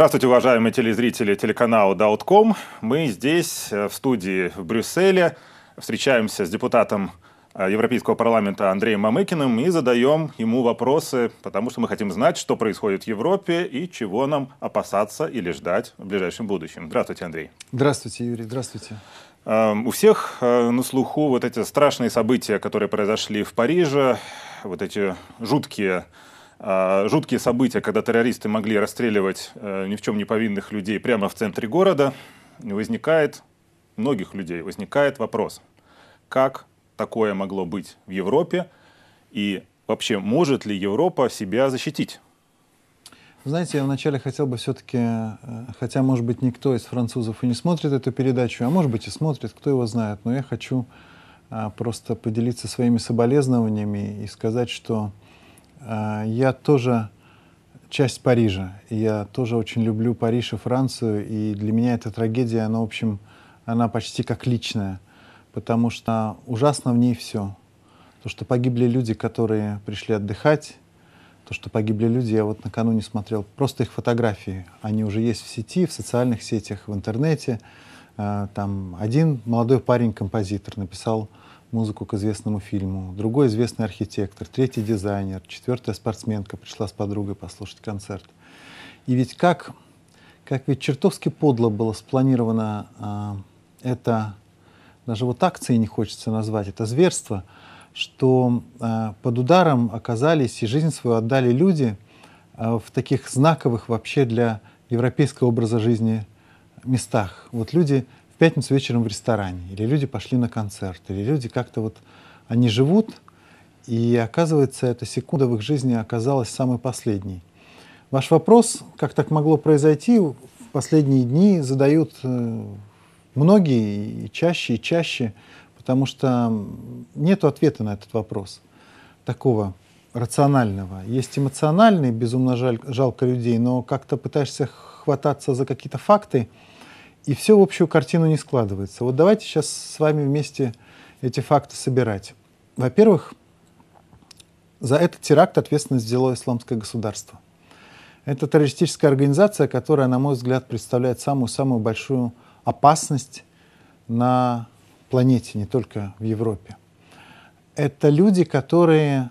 Здравствуйте, уважаемые телезрители телеканала Dowdcom. Мы здесь, э, в студии в Брюсселе, встречаемся с депутатом э, Европейского парламента Андреем Мамыкиным и задаем ему вопросы, потому что мы хотим знать, что происходит в Европе и чего нам опасаться или ждать в ближайшем будущем. Здравствуйте, Андрей. Здравствуйте, Юрий. Здравствуйте. Эм, у всех э, на слуху вот эти страшные события, которые произошли в Париже, вот эти жуткие а, жуткие события, когда террористы могли расстреливать э, ни в чем не повинных людей прямо в центре города, возникает, многих людей возникает вопрос, как такое могло быть в Европе и вообще может ли Европа себя защитить? Знаете, я вначале хотел бы все-таки, э, хотя, может быть, никто из французов и не смотрит эту передачу, а может быть и смотрит, кто его знает, но я хочу э, просто поделиться своими соболезнованиями и сказать, что а, я тоже часть Парижа. Я тоже очень люблю Париж и Францию, и для меня эта трагедия, она, в общем, она почти как личная, потому что ужасно в ней все. То, что погибли люди, которые пришли отдыхать, то, что погибли люди, я вот накануне смотрел просто их фотографии. Они уже есть в сети, в социальных сетях, в интернете. А, там один молодой парень-композитор написал музыку к известному фильму, другой известный архитектор, третий дизайнер, четвертая спортсменка пришла с подругой послушать концерт. И ведь как, как ведь чертовски подло было спланировано а, это, даже вот акции не хочется назвать, это зверство, что а, под ударом оказались и жизнь свою отдали люди а, в таких знаковых вообще для европейского образа жизни местах. Вот люди пятницу вечером в ресторане, или люди пошли на концерт, или люди как-то вот, они живут, и оказывается, эта секунда в их жизни оказалась самой последней. Ваш вопрос, как так могло произойти, в последние дни задают э, многие и чаще, и чаще, потому что нет ответа на этот вопрос такого рационального. Есть эмоциональный, безумно жаль, жалко людей, но как-то пытаешься хвататься за какие-то факты, и все в общую картину не складывается. Вот давайте сейчас с вами вместе эти факты собирать. Во-первых, за этот теракт ответственность взяло исламское государство. Это террористическая организация, которая, на мой взгляд, представляет самую-самую большую опасность на планете, не только в Европе. Это люди, которые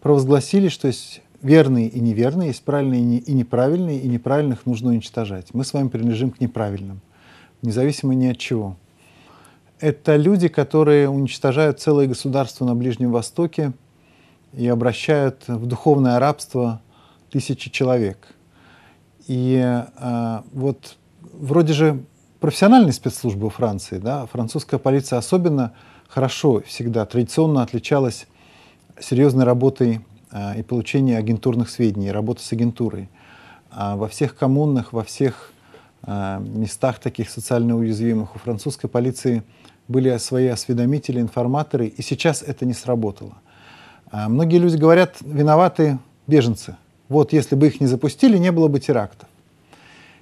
провозгласили, что есть верные и неверные, есть правильные и неправильные, и неправильных нужно уничтожать. Мы с вами принадлежим к неправильным, независимо ни от чего. Это люди, которые уничтожают целые государства на Ближнем Востоке и обращают в духовное рабство тысячи человек. И э, вот вроде же профессиональные спецслужбы Франции, да, французская полиция особенно хорошо всегда традиционно отличалась серьезной работой а, и получение агентурных сведений, работа с агентурой. А во всех коммунах, во всех а, местах таких социально уязвимых у французской полиции были свои осведомители, информаторы, и сейчас это не сработало. Многие люди говорят, виноваты беженцы. Вот если бы их не запустили, не было бы терактов.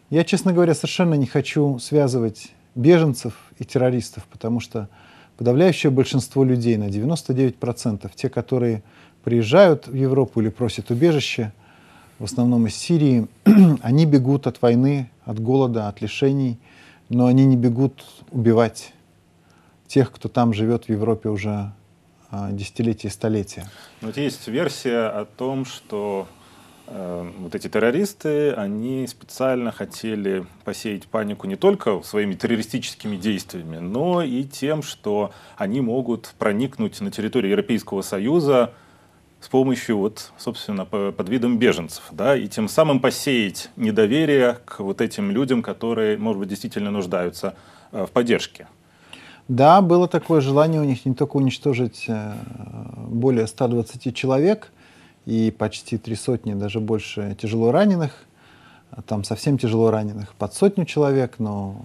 Я, честно говоря, совершенно не хочу связывать беженцев и террористов, потому что подавляющее большинство людей, на 99%, те, которые приезжают в Европу или просят убежище, в основном из Сирии, они бегут от войны, от голода, от лишений, но они не бегут убивать тех, кто там живет в Европе уже а, десятилетия и столетия. Но вот есть версия о том, что э, вот эти террористы, они специально хотели посеять панику не только своими террористическими действиями, но и тем, что они могут проникнуть на территорию Европейского Союза с помощью, вот, собственно, под видом беженцев, да, и тем самым посеять недоверие к вот этим людям, которые, может быть, действительно нуждаются э, в поддержке. Да, было такое желание у них не только уничтожить э, более 120 человек и почти три сотни, даже больше тяжело раненых, а там совсем тяжело раненых под сотню человек, но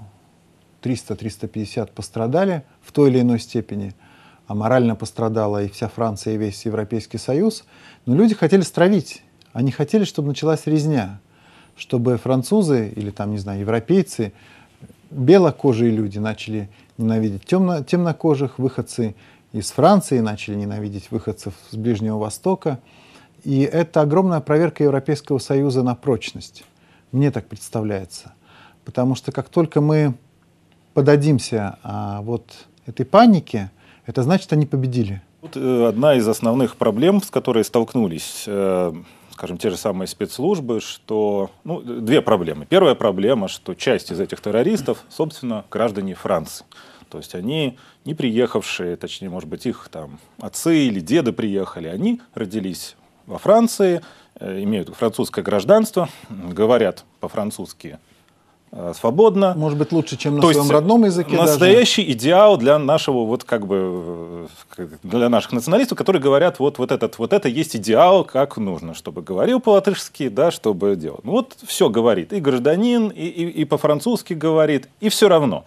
300-350 пострадали в той или иной степени – а морально пострадала и вся Франция, и весь Европейский Союз. Но люди хотели стравить. Они хотели, чтобы началась резня, чтобы французы или там, не знаю, европейцы, белокожие люди начали ненавидеть темно, темнокожих, выходцы из Франции начали ненавидеть выходцев с Ближнего Востока. И это огромная проверка Европейского Союза на прочность. Мне так представляется. Потому что как только мы подадимся а, вот этой панике, это значит, они победили. Тут э, одна из основных проблем, с которой столкнулись э, скажем, те же самые спецслужбы, что... Ну, две проблемы. Первая проблема, что часть из этих террористов, собственно, граждане Франции. То есть они не приехавшие, точнее, может быть, их там отцы или деды приехали, они родились во Франции, э, имеют французское гражданство, говорят по-французски Э, свободно. Может быть, лучше, чем на То своем родном языке. Настоящий даже. идеал для нашего вот как бы э, для наших националистов, которые говорят, вот, вот этот, вот это есть идеал, как нужно, чтобы говорил по-латышски, да, чтобы делал. Ну вот все говорит. И гражданин, и, и, и по-французски говорит, и все равно.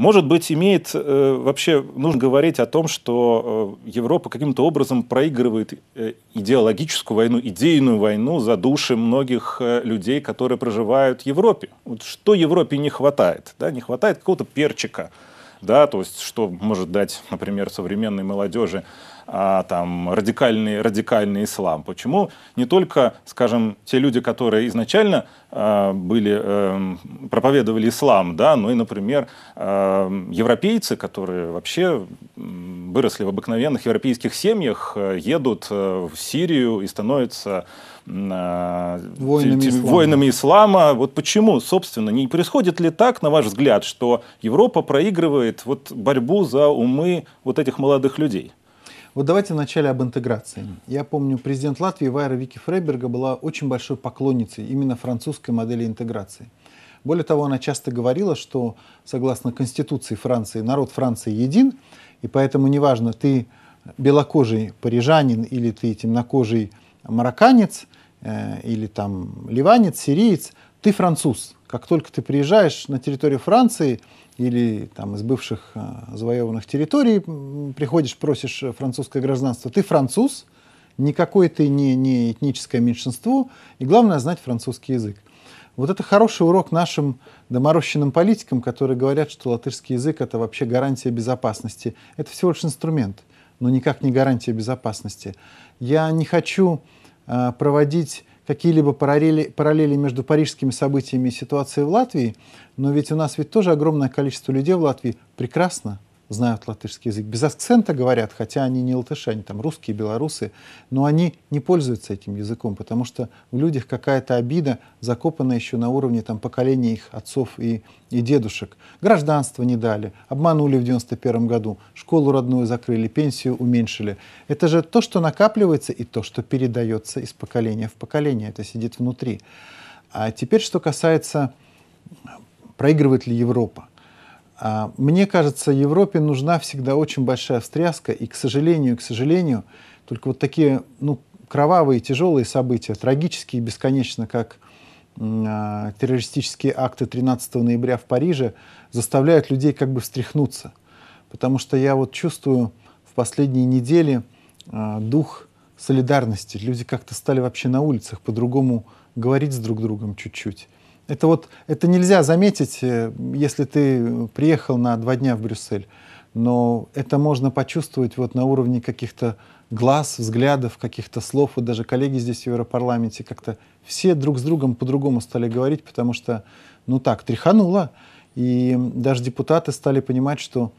Может быть, имеет э, вообще, нужно говорить о том, что э, Европа каким-то образом проигрывает э, идеологическую войну, идейную войну за души многих людей, которые проживают в Европе. Вот что Европе не хватает? Да? Не хватает какого-то перчика, да, то есть что может дать, например, современной молодежи а, там, радикальный, радикальный ислам? Почему не только, скажем, те люди, которые изначально а, были, а, проповедовали ислам, да, но и, например, а, европейцы, которые вообще выросли в обыкновенных европейских семьях, э, едут э, в Сирию и становятся а, воинами, ислама. воинами ислама. Вот почему, собственно, не происходит ли так, на ваш взгляд, что Европа проигрывает вот борьбу за умы вот этих молодых людей? Вот давайте вначале об интеграции. Я помню, президент Латвии Вайра Вики Фрейберга была очень большой поклонницей именно французской модели интеграции. Более того, она часто говорила, что согласно Конституции Франции, народ Франции един, и поэтому неважно, ты белокожий парижанин или ты темнокожий марокканец, э, или там ливанец, сириец, ты француз. Как только ты приезжаешь на территорию Франции или там, из бывших э, завоеванных территорий, приходишь, просишь э, французское гражданство, ты француз, никакой ты не, не этническое меньшинство, и главное знать французский язык. Вот это хороший урок нашим доморощенным политикам, которые говорят, что латышский язык это вообще гарантия безопасности. Это всего лишь инструмент, но никак не гарантия безопасности. Я не хочу э, проводить какие-либо параллели, параллели между парижскими событиями и ситуацией в Латвии, но ведь у нас ведь тоже огромное количество людей в Латвии прекрасно знают латышский язык. Без акцента говорят, хотя они не латыши, они там русские, белорусы, но они не пользуются этим языком, потому что в людях какая-то обида закопана еще на уровне там, поколения их отцов и, и дедушек. Гражданство не дали, обманули в 91 году, школу родную закрыли, пенсию уменьшили. Это же то, что накапливается и то, что передается из поколения в поколение, это сидит внутри. А теперь, что касается проигрывает ли Европа. А, мне кажется, Европе нужна всегда очень большая встряска, и, к сожалению, к сожалению, только вот такие ну, кровавые, тяжелые события, трагические бесконечно, как э, террористические акты 13 ноября в Париже, заставляют людей как бы встряхнуться. Потому что я вот чувствую в последние недели э, дух солидарности. Люди как-то стали вообще на улицах по-другому говорить с друг другом чуть-чуть. Это вот, это нельзя заметить, э, если ты приехал на два дня в Брюссель, но это можно почувствовать вот на уровне каких-то глаз, взглядов, каких-то слов. Вот даже коллеги здесь в Европарламенте как-то все друг с другом по-другому стали говорить, потому что, ну так, тряхануло. И даже депутаты стали понимать, что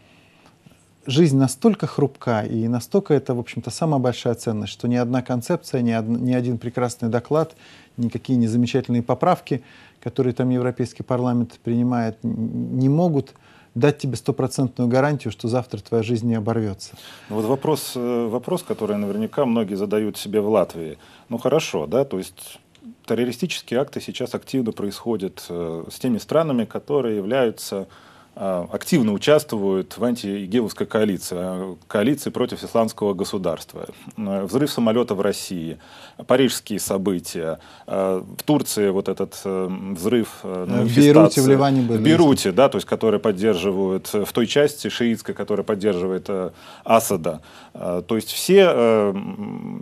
жизнь настолько хрупка и настолько это, в общем-то, самая большая ценность, что ни одна концепция, ни, од, ни один прекрасный доклад, никакие незамечательные поправки, которые там Европейский парламент принимает, не могут дать тебе стопроцентную гарантию, что завтра твоя жизнь не оборвется. Ну вот вопрос, э, вопрос, который наверняка многие задают себе в Латвии. Ну хорошо, да, то есть террористические акты сейчас активно происходят э, с теми странами, которые являются а, активно участвуют в антиигиловской коалиции, а, коалиции против исламского государства. Взрыв самолета в России, парижские события, а, в Турции вот этот э, взрыв на э, В Бейруте, в Ливане были. В Бейруте, да, то есть, которые поддерживают, э, в той части шиитской, которая поддерживает Асада. То есть все,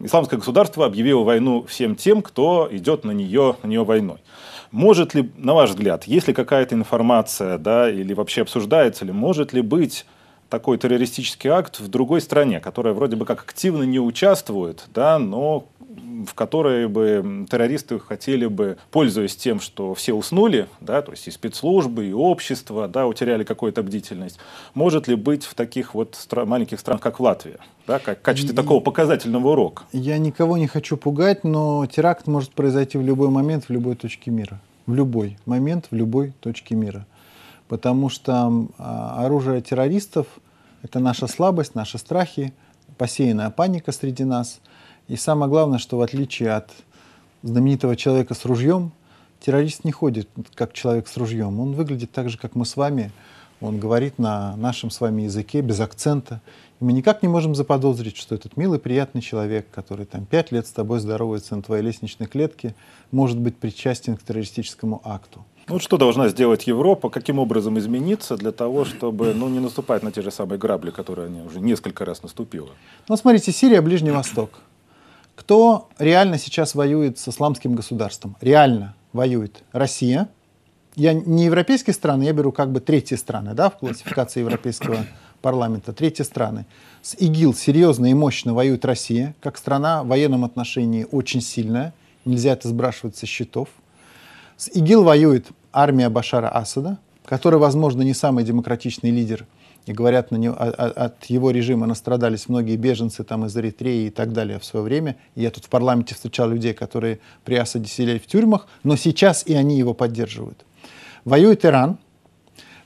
исламское государство объявило войну всем тем, кто идет на нее, на нее войной. Может ли, на ваш взгляд, если какая-то информация, да, или вообще обсуждается ли, может ли быть такой террористический акт в другой стране, которая вроде бы как активно не участвует, да, но в которой бы террористы хотели бы, пользуясь тем, что все уснули, да, то есть и спецслужбы, и общество, да, утеряли какую-то бдительность, может ли быть в таких вот стра- маленьких странах, как Латвия, да, как в качестве и... такого показательного урока? Я никого не хочу пугать, но теракт может произойти в любой момент, в любой точке мира. В любой момент, в любой точке мира потому что а, оружие террористов — это наша слабость, наши страхи, посеянная паника среди нас. И самое главное, что в отличие от знаменитого человека с ружьем, террорист не ходит как человек с ружьем. Он выглядит так же, как мы с вами. Он говорит на нашем с вами языке, без акцента. И мы никак не можем заподозрить, что этот милый, приятный человек, который там пять лет с тобой здоровается на твоей лестничной клетке, может быть причастен к террористическому акту. Ну, что должна сделать Европа, каким образом измениться для того, чтобы ну, не наступать на те же самые грабли, которые они уже несколько раз наступила? Ну, смотрите, Сирия, Ближний Восток. Кто реально сейчас воюет с исламским государством? Реально воюет Россия. Я не европейские страны, я беру как бы третьи страны, да, в классификации европейского парламента, третьи страны. С ИГИЛ серьезно и мощно воюет Россия, как страна в военном отношении очень сильная, нельзя это сбрасывать со счетов. С ИГИЛ воюет армия Башара Асада, который, возможно, не самый демократичный лидер, и говорят, на него, от его режима настрадались многие беженцы там, из Эритреи и так далее в свое время. я тут в парламенте встречал людей, которые при Асаде сидели в тюрьмах, но сейчас и они его поддерживают. Воюет Иран,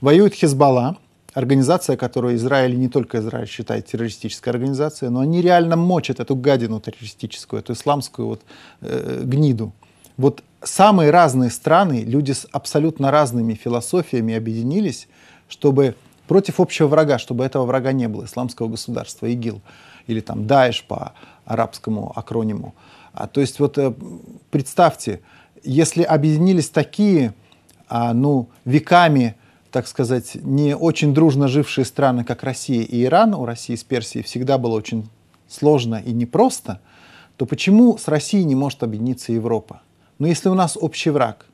воюет Хизбалла, организация, которую Израиль, не только Израиль считает террористической организацией, но они реально мочат эту гадину террористическую, эту исламскую вот, э, гниду. Вот самые разные страны, люди с абсолютно разными философиями объединились, чтобы против общего врага, чтобы этого врага не было, исламского государства, ИГИЛ или там Даиш по арабскому акрониму. А, то есть вот э, представьте, если объединились такие, а, ну, веками, так сказать, не очень дружно жившие страны, как Россия и Иран, у России с Персией всегда было очень сложно и непросто, то почему с Россией не может объединиться Европа? Но если у нас общий враг,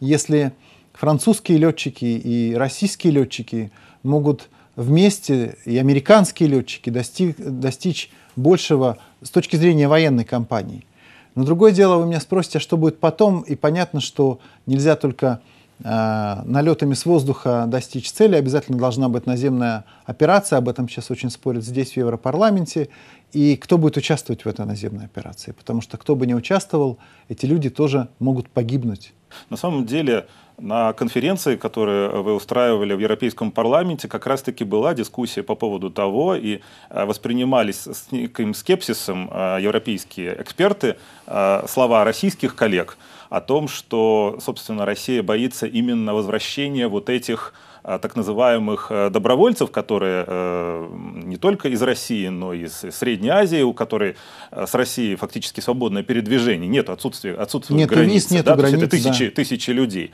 если французские летчики и российские летчики могут вместе, и американские летчики достиг, достичь большего с точки зрения военной кампании. Но другое дело, вы меня спросите, а что будет потом, и понятно, что нельзя только э, налетами с воздуха достичь цели, обязательно должна быть наземная операция, об этом сейчас очень спорят здесь, в Европарламенте, и кто будет участвовать в этой наземной операции. Потому что кто бы не участвовал, эти люди тоже могут погибнуть. На самом деле, на конференции, которую вы устраивали в Европейском парламенте, как раз-таки была дискуссия по поводу того, и э, воспринимались с неким скепсисом э, европейские эксперты э, слова российских коллег о том, что, собственно, Россия боится именно возвращения вот этих Э, так называемых э, добровольцев, которые э, не только из России, но и из Средней Азии, у которой с Россией фактически свободное передвижение, нет отсутствия, отсутствия нет границ, нет да, границ, это тысячи, да. тысячи людей.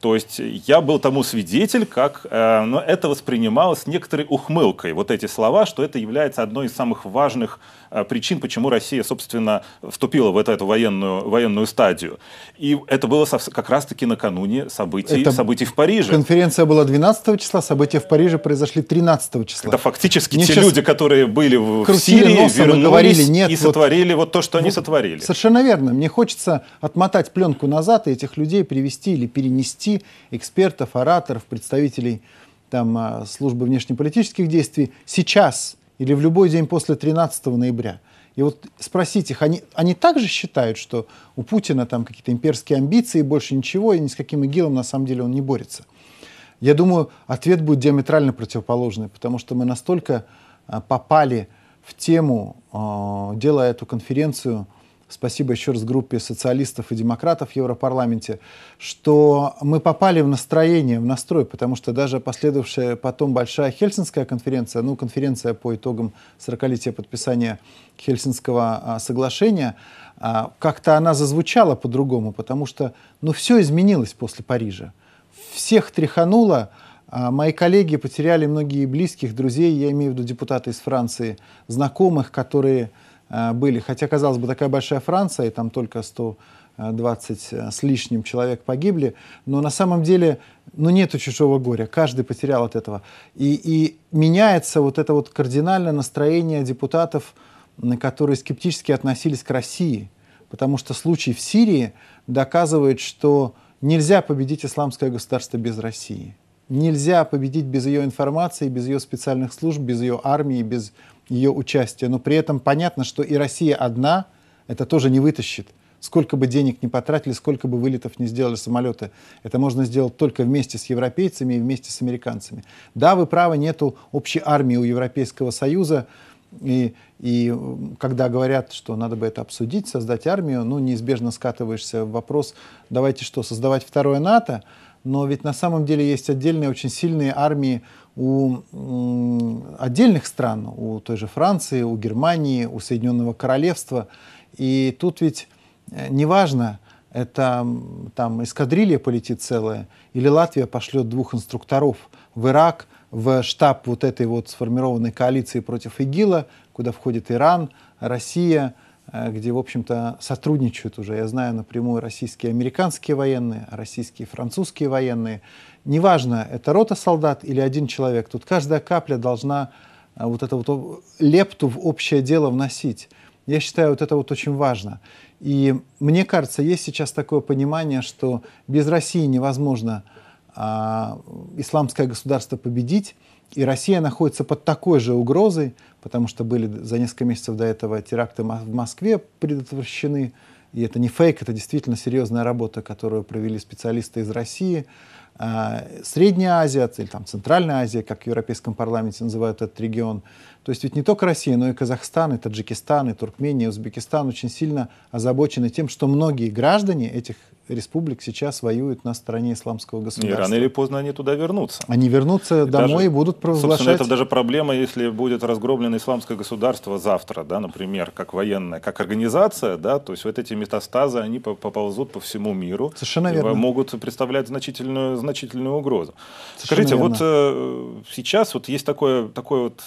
То есть я был тому свидетель, как э, но это воспринималось некоторой ухмылкой. Вот эти слова, что это является одной из самых важных Э, причин, почему Россия, собственно, вступила в эту, эту военную, военную стадию. И это было как раз-таки накануне событий, это событий в Париже. Конференция была 12 числа, события в Париже произошли 13 числа. Да, фактически Мне те люди, которые были в, в Сирии, вернулись говорили, нет, и вот, сотворили вот то, что они вот, сотворили. Совершенно верно. Мне хочется отмотать пленку назад и этих людей привести или перенести экспертов, ораторов, представителей там, э, службы внешнеполитических действий сейчас – или в любой день после 13 ноября. И вот спросить их, они, они также считают, что у Путина там какие-то имперские амбиции, больше ничего, и ни с каким ИГИЛом на самом деле он не борется? Я думаю, ответ будет диаметрально противоположный, потому что мы настолько а, попали в тему, а, делая эту конференцию, спасибо еще раз группе социалистов и демократов в Европарламенте, что мы попали в настроение, в настрой, потому что даже последовавшая потом большая Хельсинская конференция, ну, конференция по итогам 40-летия подписания Хельсинского а, соглашения, а, как-то она зазвучала по-другому, потому что, ну, все изменилось после Парижа. Всех тряхануло, а, Мои коллеги потеряли многие близких, друзей, я имею в виду депутаты из Франции, знакомых, которые Э, были. Хотя, казалось бы, такая большая Франция, и там только 120 э, э, с лишним человек погибли. Но на самом деле, ну, нету чужого горя. Каждый потерял от этого. И, и меняется вот это вот кардинальное настроение депутатов, которые скептически относились к России. Потому что случай в Сирии доказывает, что нельзя победить исламское государство без России. Нельзя победить без ее информации, без ее специальных служб, без ее армии, без ее участие. Но при этом понятно, что и Россия одна это тоже не вытащит. Сколько бы денег не потратили, сколько бы вылетов не сделали самолеты, это можно сделать только вместе с европейцами и вместе с американцами. Да, вы правы, нету общей армии у Европейского Союза, и, и когда говорят, что надо бы это обсудить, создать армию, ну, неизбежно скатываешься в вопрос, давайте что, создавать второе НАТО? Но ведь на самом деле есть отдельные очень сильные армии, у отдельных стран, у той же Франции, у Германии, у Соединенного Королевства. И тут ведь э, неважно, это там эскадрилья полетит целая, или Латвия пошлет двух инструкторов в Ирак, в штаб вот этой вот сформированной коалиции против ИГИЛа, куда входит Иран, Россия, Э, где, в общем-то, сотрудничают уже, я знаю напрямую российские американские военные, а российские французские военные. Неважно, это рота солдат или один человек, тут каждая капля должна э, вот эту вот лепту в общее дело вносить. Я считаю, вот это вот очень важно. И мне кажется, есть сейчас такое понимание, что без России невозможно а, исламское государство победить, и Россия находится под такой же угрозой, потому что были за несколько месяцев до этого теракты в Москве предотвращены. И это не фейк, это действительно серьезная работа, которую провели специалисты из России. А, Средняя Азия, или там Центральная Азия, как в Европейском парламенте называют этот регион, то есть ведь не только Россия, но и Казахстан, и Таджикистан, и Туркмения, и Узбекистан очень сильно озабочены тем, что многие граждане этих республик сейчас воюют на стороне исламского государства. И рано или поздно они туда вернутся. Они вернутся и домой даже, и будут провозглашать... Собственно, это даже проблема, если будет разгромлено исламское государство завтра, да, например, как военная, как организация, да, то есть вот эти метастазы, они поползут по всему миру. Совершенно верно. Могут представлять значительную, значительную угрозу. Совершенно Скажите, верно. вот э, сейчас вот есть такое, такое вот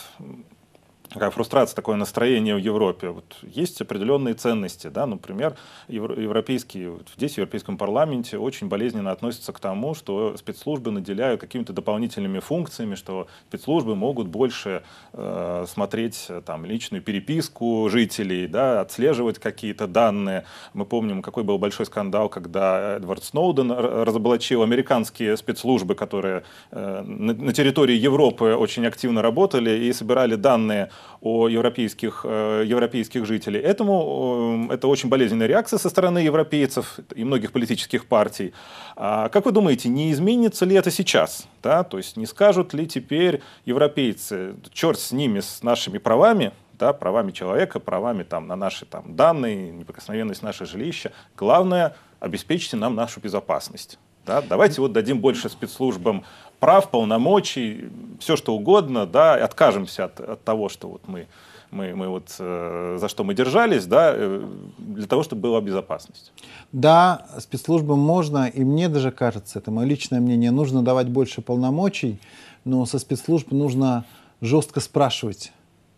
такая фрустрация, такое настроение в Европе. Вот есть определенные ценности, да, например, европейские, здесь в Европейском парламенте очень болезненно относятся к тому, что спецслужбы наделяют какими-то дополнительными функциями, что спецслужбы могут больше э, смотреть там личную переписку жителей, да, отслеживать какие-то данные. Мы помним, какой был большой скандал, когда Эдвард Сноуден разоблачил американские спецслужбы, которые э, на, на территории Европы очень активно работали и собирали данные о европейских, э, европейских жителей. Этому э, это очень болезненная реакция со стороны европейцев и многих политических партий. А как вы думаете, не изменится ли это сейчас? Да? То есть не скажут ли теперь европейцы, черт с ними, с нашими правами, да, правами человека, правами там, на наши там, данные, неприкосновенность нашего жилища. Главное, обеспечите нам нашу безопасность. Да? Давайте вот дадим больше спецслужбам прав, полномочий, все что угодно, да, откажемся от, от того, что вот мы, мы, мы вот, э, за что мы держались, да, э, для того, чтобы была безопасность. Да, спецслужбам можно, и мне даже кажется, это мое личное мнение, нужно давать больше полномочий, но со спецслужб нужно жестко спрашивать,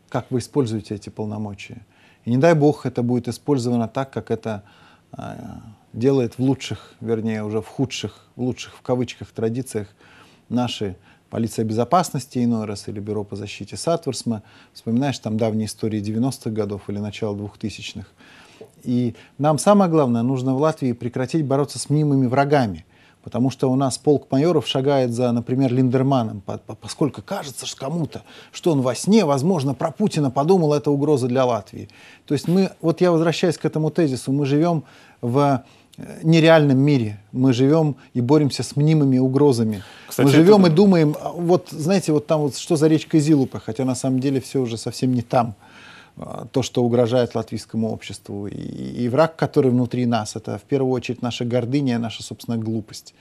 как вы используете эти полномочия. И не дай бог это будет использовано так, как это э, делает в лучших, вернее, уже в худших, в лучших в кавычках традициях наши полиция безопасности иной раз или бюро по защите Сатворсма, вспоминаешь там давние истории 90-х годов или начала 2000-х. И нам самое главное, нужно в Латвии прекратить бороться с мнимыми врагами, потому что у нас полк майоров шагает за, например, Линдерманом, поскольку кажется что кому-то, что он во сне, возможно, про Путина подумал, это угроза для Латвии. То есть мы, вот я возвращаюсь к этому тезису, мы живем в Э, нереальном мире. Мы живем и боремся с мнимыми угрозами. Кстати, Мы живем это... и думаем, а, вот знаете, вот там вот что за речка Зилупа, хотя на самом деле все уже совсем не там. А, то, что угрожает латвийскому обществу. И, и враг, который внутри нас, это в первую очередь наша гордыня, наша, собственная глупость.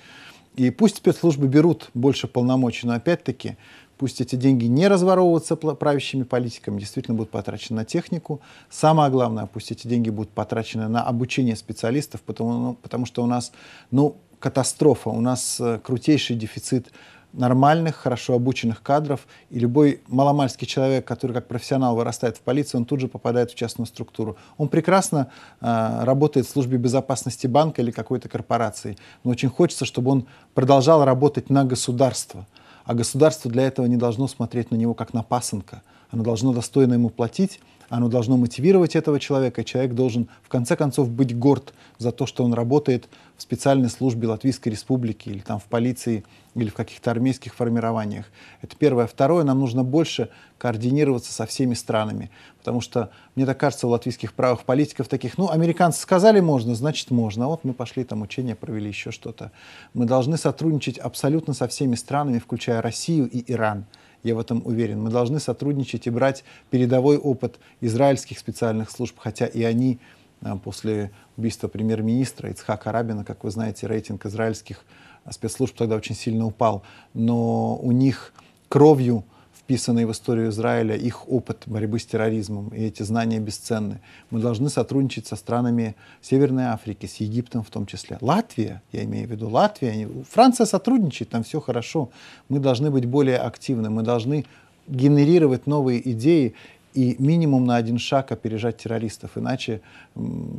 И пусть спецслужбы берут больше полномочий, но опять-таки Пусть эти деньги не разворовываются правящими политиками, действительно будут потрачены на технику. Самое главное, пусть эти деньги будут потрачены на обучение специалистов, потому, ну, потому что у нас ну, катастрофа, у нас э, крутейший дефицит нормальных, хорошо обученных кадров, и любой маломальский человек, который как профессионал вырастает в полицию, он тут же попадает в частную структуру. Он прекрасно э, работает в службе безопасности банка или какой-то корпорации, но очень хочется, чтобы он продолжал работать на государство, а государство для этого не должно смотреть на него как на пасынка – оно должно достойно ему платить, оно должно мотивировать этого человека, человек должен в конце концов быть горд за то, что он работает в специальной службе Латвийской Республики или там в полиции или в каких-то армейских формированиях. Это первое. Второе, нам нужно больше координироваться со всеми странами, потому что, мне так кажется, у латвийских правых политиков таких, ну, американцы сказали можно, значит можно, а вот мы пошли там учения, провели еще что-то. Мы должны сотрудничать абсолютно со всеми странами, включая Россию и Иран я в этом уверен. Мы должны сотрудничать и брать передовой опыт израильских специальных служб, хотя и они а, после убийства премьер-министра Ицхака Рабина, как вы знаете, рейтинг израильских а, спецслужб тогда очень сильно упал, но у них кровью вписанный в историю Израиля их опыт борьбы с терроризмом, и эти знания бесценны. Мы должны сотрудничать со странами Северной Африки, с Египтом в том числе. Латвия, я имею в виду Латвия, Франция сотрудничает, там все хорошо. Мы должны быть более активны, мы должны генерировать новые идеи и минимум на один шаг опережать террористов. Иначе,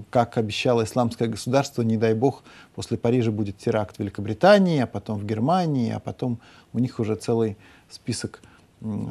как обещало исламское государство, не дай бог, после Парижа будет теракт в Великобритании, а потом в Германии, а потом у них уже целый список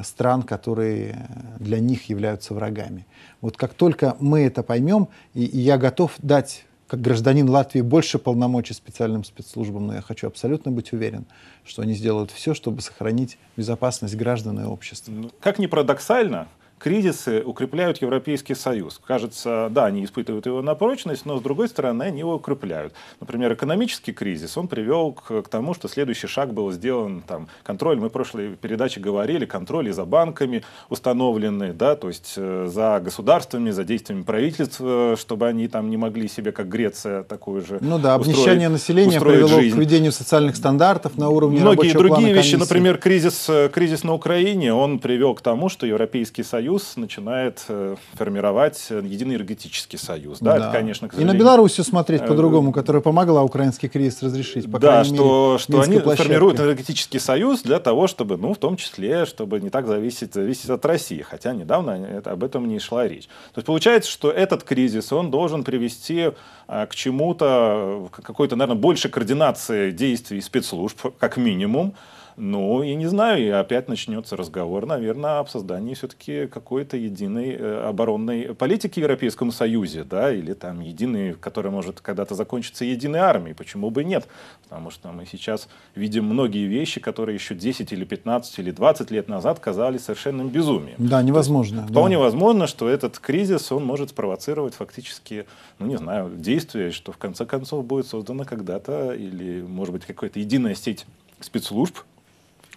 стран, которые для них являются врагами. Вот как только мы это поймем, и, и я готов дать как гражданин Латвии больше полномочий специальным спецслужбам, но я хочу абсолютно быть уверен, что они сделают все, чтобы сохранить безопасность граждан и общества. Ну, как ни парадоксально, кризисы укрепляют Европейский Союз. Кажется, да, они испытывают его на прочность, но с другой стороны они его укрепляют. Например, экономический кризис, он привел к, к тому, что следующий шаг был сделан, там, контроль, мы в прошлой передаче говорили, контроль за банками установлены, да, то есть э, за государствами, за действиями правительства, чтобы они там не могли себе, как Греция, такую же Ну да, обнищание устроить, населения устроить привело жизнь. к введению социальных стандартов на уровне Многие другие вещи, комиссии. например, кризис, э, кризис на Украине, он привел к тому, что Европейский Союз Союз начинает э, формировать э, единый энергетический союз. Да, да. это, конечно, к И на Беларусь смотреть э, по-другому, которая помогла украинский кризис разрешить, по Да, что, мере, что они площадке. формируют энергетический союз для того, чтобы, ну, в том числе, чтобы не так зависеть, зависеть от России, хотя недавно об этом не шла речь. То есть получается, что этот кризис, он должен привести к чему-то, какой-то, наверное, больше координации действий спецслужб, как минимум, ну, я не знаю, и опять начнется разговор, наверное, об создании все-таки какой-то единой э, оборонной политики в Европейском Союзе, да, или там единой, которая может когда-то закончиться единой армией, почему бы нет? Потому что мы сейчас видим многие вещи, которые еще 10 или 15 или 20 лет назад казались совершенным безумием. Да, невозможно. Есть, да. Вполне возможно, что этот кризис, он может спровоцировать фактически, ну, не знаю, действия, что в конце концов будет создана когда-то или, может быть, какая-то единая сеть спецслужб,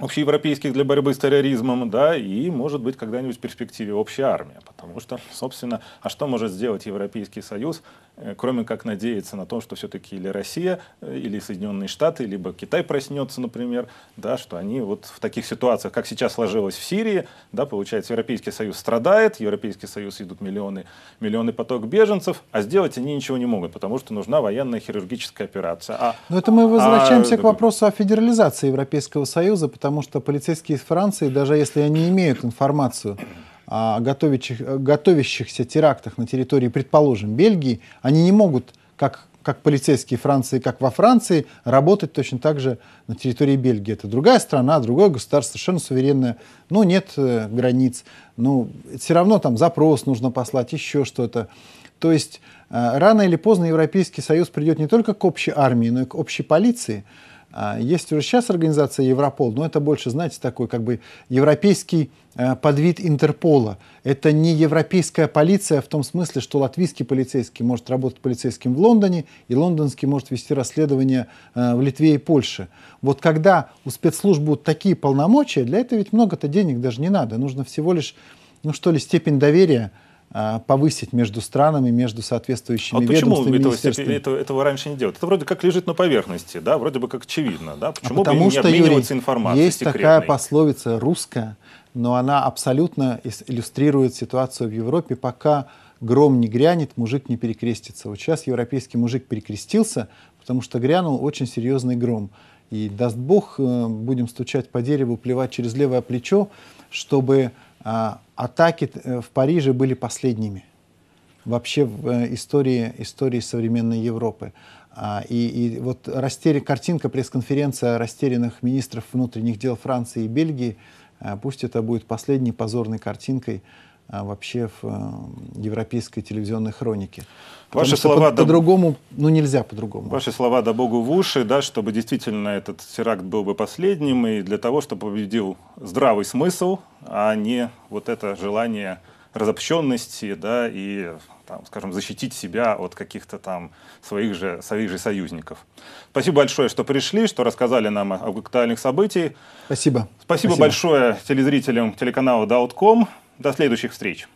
общеевропейских для борьбы с терроризмом, да, и, может быть, когда-нибудь в перспективе общая армия. Потому что, собственно, а что может сделать Европейский Союз, Э, кроме как надеяться на то, что все-таки или Россия, э, или Соединенные Штаты, либо Китай проснется, например, да, что они вот в таких ситуациях, как сейчас сложилось в Сирии, да, получается, Европейский Союз страдает, Европейский Союз идут миллионы, миллионы поток беженцев, а сделать они ничего не могут, потому что нужна военная хирургическая операция. А, Но это мы а, возвращаемся а, к вопросу о федерализации Европейского Союза, потому что полицейские из Франции, даже если они имеют информацию, готовящих, готовящихся терактах на территории, предположим, Бельгии, они не могут, как, как полицейские Франции, как во Франции, работать точно так же на территории Бельгии. Это другая страна, другое государство, совершенно суверенное. Ну, нет э, границ, ну, все равно там запрос нужно послать, еще что-то. То есть э, рано или поздно Европейский Союз придет не только к общей армии, но и к общей полиции. А, есть уже сейчас организация Европол, но это больше, знаете, такой как бы европейский э, подвид Интерпола. Это не европейская полиция в том смысле, что латвийский полицейский может работать полицейским в Лондоне, и лондонский может вести расследование э, в Литве и Польше. Вот когда у спецслужб будут такие полномочия, для этого ведь много-то денег даже не надо. Нужно всего лишь, ну что ли, степень доверия а, повысить между странами, между а соответствующими вот ведомствами почему этого, этого, этого раньше не делают? Это вроде как лежит на поверхности, да, вроде бы как очевидно, да? Почему а потому бы что, не обмениваться Юрий, информацией есть секретной? такая пословица русская, но она абсолютно иллюстрирует ситуацию в Европе, пока гром не грянет, мужик не перекрестится. Вот сейчас европейский мужик перекрестился, потому что грянул очень серьезный гром. И даст бог, э, будем стучать по дереву, плевать через левое плечо, чтобы а, атаки э, в Париже были последними вообще в э, истории, истории современной Европы. А, и, и вот растеря... картинка пресс-конференция растерянных министров внутренних дел Франции и Бельгии, а, пусть это будет последней позорной картинкой а вообще в эм, европейской телевизионной хронике. Потому ваши слова по, да... по-другому, ну нельзя по-другому. Ваши слова да богу в уши, да, чтобы действительно этот теракт был бы последним и для того, чтобы победил здравый смысл, а не вот это желание разобщенности, да, и, там, скажем, защитить себя от каких-то там своих же, своих же союзников. Спасибо большое, что пришли, что рассказали нам об актуальных событиях. Спасибо. Спасибо, Спасибо. большое телезрителям телеканала Daut.com. До следующих встреч!